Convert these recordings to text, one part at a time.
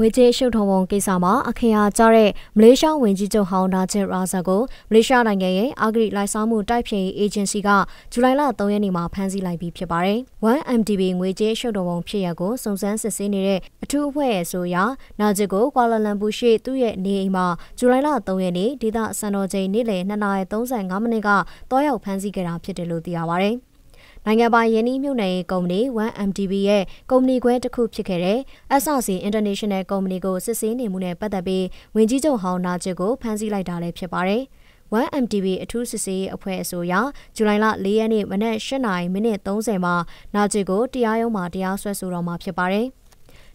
ငွေကြေးရှုပ်ထုံပုံကိစ္စမှာအခရာကျတဲ့မလေးရှားဝန်ကြီးချုပ်ဟောင်းဒါဂျစ်ရာဇာကိုမလေးရှားနိုင်ငံရဲ့အာဂရိလိုက်စားမှုတိုက်ဖျက်ရေးအေဂျင်စီကဇူလိုင်လ3ရက်နေ့မှာဖမ်းဆီးလိုက်ပြီးဖြစ်ပါတယ်။ 1MDB ငွေကြေးရှုပ်ထုံပုံဖြစ်ရပ်ကိုစုံစမ်းစစ်ဆေးနေတဲ့အထူးအဖွဲ့ရဲ့ဆိုရာနာဂျစ်ကိုကွာလာလမ်ပူရှိသူ့ရဲ့နေအိမ်မှာဇူလိုင်လ3ရက်နေ့ဒေသစံတော်ချိန်နေ့လယ်2:35မိနစ်ကတောရောက်ဖမ်းဆီးခဲ့တာဖြစ်တယ်လို့သိရပါတယ်။နိုင်ငံပိုင်ယင်းနှီးမြှုပ်နှံရေးကုမ္ပဏီ 1MDB ရဲ့ကုမ္ပဏီခွဲတစ်ခုဖြစ်ခဲ့တဲ့ SRC International ကုမ္ပဏီကိုစစ်ဆေးနေမှုနဲ့ပတ်သက်ပြီးဝင်ကြီးချုပ်ဟောင်းနာချစ်ကိုဖမ်းဆီးလိုက်တာလည်းဖြစ်ပါတယ်။ 1MDB အထူးစစ်ဆေးအဖွဲ့အဆိုအရဇူလိုင်လ၄ရက်နေ့မနက်၈ :30 မိနစ်မှာနာဂျီကိုတရားရုံးမှာတရားစွဲဆိုတော့မှာဖြစ်ပါတယ်။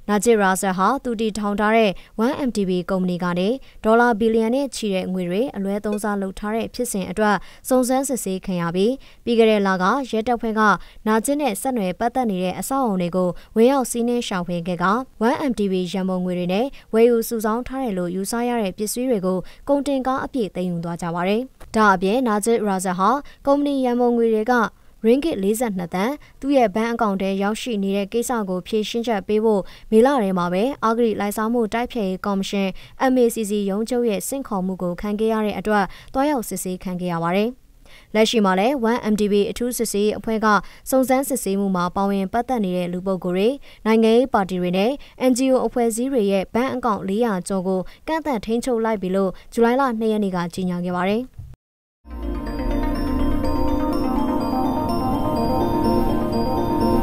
နာဂျစ်ရာဆာဟာသူတီထောင်ထားတဲ့ 1MDB ကုမ္ပဏီကနေဒေါ်လာဘီလီယံနဲ့ချီတဲ့ငွေတွေအလွဲသုံးစားလုပ်ထားတဲ့ဖြစ်စဉ်အတွက်စုံစမ်းစစ်ဆေးခံရပြီးပြီးခဲ့တဲ့လကရဲတပ်ဖွဲ့ကနာဂျစ်နဲ့ဆက်နွယ်ပတ်သက်နေတဲ့အဆောက်အုံတွေကိုဝင်ရောက်စီးနှင်းရှာဖွေခဲ့က 1MDB ရန်ပုံငွေတွေနဲ့ဝယ်ယူစုဆောင်းထားတယ်လို့ယူဆရတဲ့ပစ္စည်းတွေကိုကုန်တင်ကားအပြည့်သိမ်းယူသွားကြပါတယ်။ဒါအပြင်နာဂျစ်ရာဇာဟာကုမ္ပဏီရန်ပုံငွေတွေက ringgit 42သန်းသူ့ရဲ့ဘဏ်အကောင့်ထဲရောက်ရှိနေတဲ့ကိစ္စကိုဖြေရှင်းချက်ပေးဖို့မေလထဲမှာပဲအာဂရိလိုက်စားမှုတိုက်ဖျက်ရေးကော်မရှင် MACC ရုံးချုပ်ရဲ့စင့်ခေါ်မှုကို ခံခဲ့ရတဲ့အတွက်တွားရောက်စစ်ဆေးခံခဲ့ရပါတယ်။လက်ရှိမှာလည်း 1MDB အထူးစစ်ဆေးအဖွဲ့ကစုံစမ်းစစ်ဆေးမှုမှာပါဝင်ပတ်သက်နေတဲ့လူပုဂ္ဂိုလ်တွေ၊နိုင်ငံရေးပါတီတွေနဲ့ NGO အဖွဲ့အစည်းတွေရဲ့ဘဏ်အကောင့်400ကျော်ကိုကန့်သတ်ထိန်းချုပ်လိုက်ပြီလို့ဇူလိုင်လ2ရက်နေ့ကကြေညာခဲ့ပါတယ်။